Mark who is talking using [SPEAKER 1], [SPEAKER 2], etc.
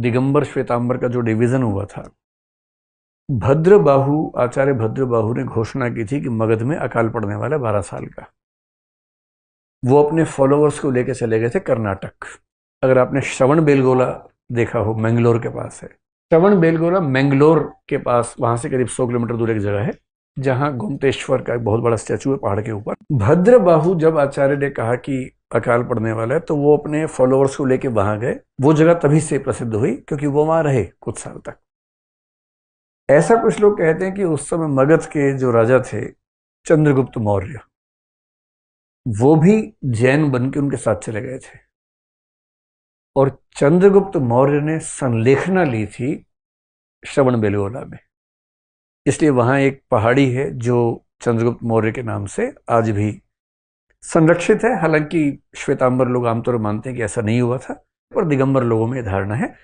[SPEAKER 1] दिगंबर श्वेतांबर का जो डिवीजन हुआ था भद्र आचार्य भद्र ने घोषणा की थी कि मगध में अकाल पड़ने वाला बारह साल का वो अपने फॉलोअर्स को लेकर चले गए थे कर्नाटक अगर आपने श्रवण बेलगोला देखा हो मैंगलोर के पास है श्रवण बेलगोला मैंगलोर के पास वहां से करीब सौ किलोमीटर दूर एक जगह है जहां गुमतेश्वर का एक बहुत बड़ा स्टैचू है पहाड़ के ऊपर भद्र जब आचार्य ने कहा कि अकाल पड़ने वाला है तो वो अपने फॉलोअर्स को लेके वहां गए वो जगह तभी से प्रसिद्ध हुई क्योंकि वो वहां रहे कुछ साल तक ऐसा कुछ लोग कहते हैं कि उस समय मगध के जो राजा थे चंद्रगुप्त मौर्य वो भी जैन बन के उनके साथ चले गए थे और चंद्रगुप्त मौर्य ने संलेखना ली थी श्रवण बेलोला में इसलिए वहां एक पहाड़ी है जो चंद्रगुप्त मौर्य के नाम से आज भी संरक्षित है हालांकि श्वेतांबर लोग आमतौर मानते हैं कि ऐसा नहीं हुआ था पर दिगंबर लोगों में धारणा है